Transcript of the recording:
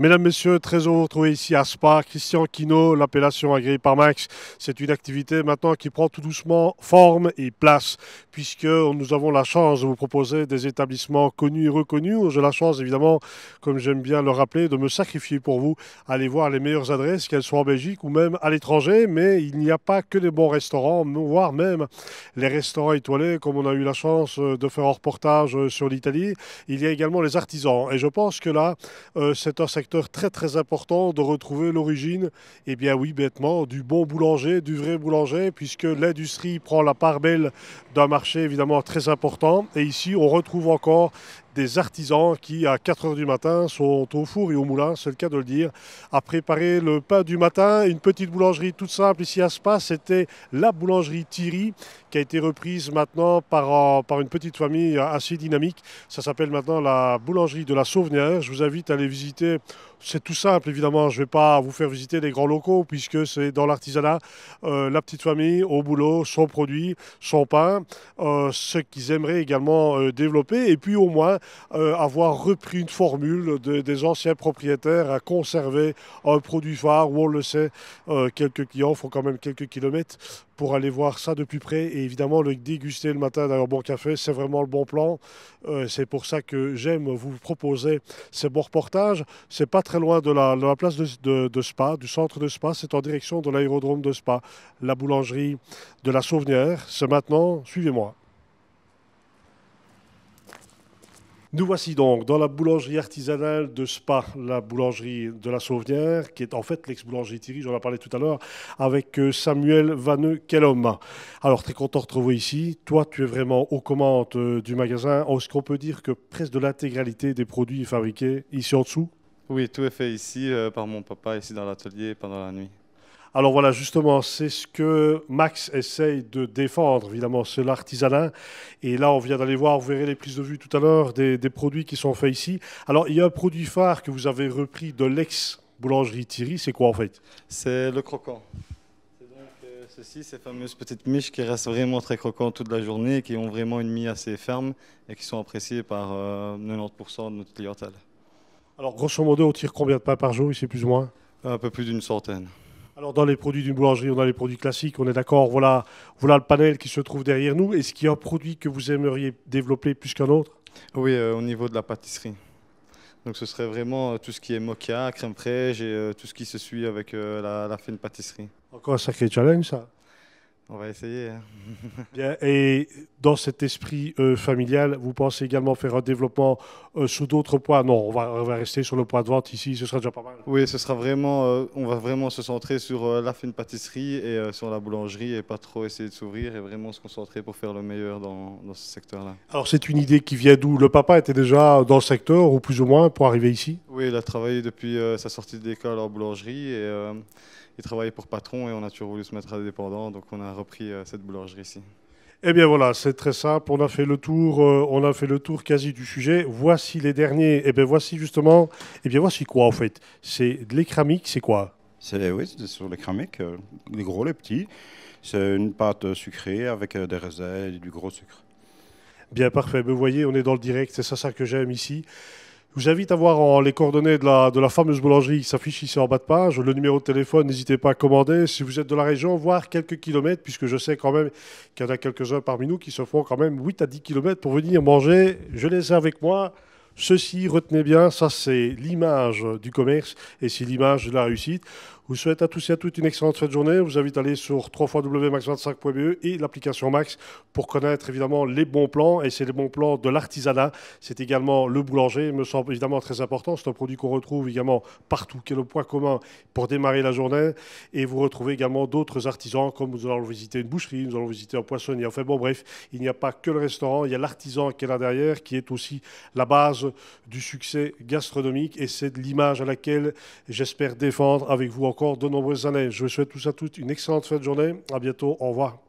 Mesdames, Messieurs, très heureux de vous retrouver ici à Spa. Christian kino l'appellation agréée par Max. C'est une activité maintenant qui prend tout doucement forme et place, puisque nous avons la chance de vous proposer des établissements connus et reconnus. J'ai la chance, évidemment, comme j'aime bien le rappeler, de me sacrifier pour vous. aller voir les meilleures adresses, qu'elles soient en Belgique ou même à l'étranger. Mais il n'y a pas que les bons restaurants, voire même les restaurants étoilés, comme on a eu la chance euh, de faire un reportage euh, sur l'Italie. Il y a également les artisans. Et je pense que là, euh, c'est un très très important de retrouver l'origine, et eh bien oui, bêtement, du bon boulanger, du vrai boulanger, puisque l'industrie prend la part belle d'un marché évidemment très important. Et ici, on retrouve encore des artisans qui, à 4 heures du matin, sont au four et au moulin, c'est le cas de le dire, à préparer le pain du matin. Une petite boulangerie toute simple ici à Spa, c'était la boulangerie Thierry, qui a été reprise maintenant par, euh, par une petite famille assez dynamique. Ça s'appelle maintenant la boulangerie de la Sauvenière. Je vous invite à aller visiter c'est tout simple, évidemment. Je ne vais pas vous faire visiter les grands locaux, puisque c'est dans l'artisanat, euh, la petite famille, au boulot, son produit, son pain, euh, ce qu'ils aimeraient également euh, développer, et puis au moins avoir repris une formule des anciens propriétaires à conserver un produit phare, où on le sait, quelques clients font quand même quelques kilomètres pour aller voir ça de plus près et évidemment le déguster le matin d'un bon café, c'est vraiment le bon plan. Euh, c'est pour ça que j'aime vous proposer ces bons reportages. C'est pas très loin de la, place de, Spa, du centre de Spa, c'est en direction de l'aérodrome de Spa, la boulangerie de la souvenir C'est maintenant, suivez-moi. Nous voici donc dans la boulangerie artisanale de Spa, la boulangerie de la Sauvenière, qui est en fait l'ex-boulangerie Thierry, j'en ai parlé tout à l'heure, avec euh, Samuel vaneux quel Alors, très content de te retrouver ici. Toi, tu es vraiment aux commandes euh, du magasin. Est-ce qu'on peut dire que presque de l'intégralité des produits est fabriquée ici en dessous Oui, tout est fait ici euh, par mon papa, ici dans l'atelier pendant la nuit. Alors voilà, justement, c'est ce que Max essaye de défendre, évidemment, c'est l'artisanat. Et là, on vient d'aller voir, vous verrez les prises de vue tout à l'heure, des, produits qui sont faits ici. Alors, il y a un produit phare que vous avez repris de l'ex-boulangerie Thierry, c'est quoi en fait C'est le croquant. C'est donc euh, ceci, ces fameuses petites miches qui restent vraiment très croquantes toute la journée, qui ont vraiment une mie assez ferme et qui sont appréciées par 90% euh, de notre clientèle. Alors, grosso modo, on tire combien de pains par jour ici, plus ou moins Un peu plus d'une centaine. Alors dans les produits d'une boulangerie, on a les produits classiques, on est d'accord, voilà, voilà le panel qui se trouve derrière nous. Est-ce qu'il y a un produit que vous aimeriez développer plus qu'un autre Oui, euh, au niveau de la pâtisserie. Donc ce serait vraiment euh, tout ce qui est mocha, crème fraîche et euh, tout ce qui se suit avec la, la fine pâtisserie. Encore un sacré challenge ça on va essayer. Hein. Bien, et dans cet esprit euh, familial. Vous pensez également faire un développement euh, sous d'autres points Non, on va, va, rester sur le point de vente ici, ce sera déjà pas mal. Oui, ce sera vraiment, euh, on va vraiment se centrer sur la fine pâtisserie et sur la boulangerie et pas trop essayer de s'ouvrir et vraiment se concentrer pour faire le meilleur dans, ce secteur-là. Alors c'est une idée qui vient d'où Le papa était déjà dans le secteur ou plus ou moins pour arriver ici Oui, il a travaillé depuis sa sortie de l'école en boulangerie et il travaillait pour patron et on a toujours voulu se mettre à indépendant, donc on a repris cette boulangerie ici. Eh bien voilà, c'est très simple. On a fait le tour, euh, on a fait le tour quasi du sujet. Voici les derniers. Eh bien voici justement. Eh bien voici quoi en fait C'est de l'écramique, c'est quoi C'est oui, c'est sur l'écramique, euh, les gros, les petits. C'est une pâte sucrée avec euh, des raisins et du gros sucre. Bien parfait. Ben, vous voyez, on est dans le direct. C'est ça que j'aime ici. Je vous invite à voir les coordonnées de la, de la fameuse boulangerie qui s'affiche ici en bas de page. Le numéro de téléphone, n'hésitez pas à commander. Si vous êtes de la région, voire quelques kilomètres, puisque je sais quand même qu'il y en a quelques-uns parmi nous qui se font quand même 8 à 10 kilomètres pour venir manger. Je les ai avec moi. Ceci, retenez bien, ça c'est l'image du commerce et c'est l'image de la réussite vous souhaite à tous et à toutes une excellente fête de journée. Je vous invite à aller sur www.max25.be et l'application Max pour connaître évidemment les bons plans. Et c'est les bons plans de l'artisanat. C'est également le boulanger, me semble évidemment très important. C'est un produit qu'on retrouve également partout, qui est le point commun pour démarrer la journée. Et vous retrouvez également d'autres artisans, comme nous allons visiter une boucherie, nous allons visiter un poissonnier. Enfin bon, bref, il n'y a pas que le restaurant, il y a l'artisan qui est là derrière, qui est aussi la base du succès gastronomique. Et c'est l'image à laquelle j'espère défendre avec vous encore encore de nombreuses années. Je vous souhaite tous à toutes une excellente fin de journée. À bientôt. Au revoir.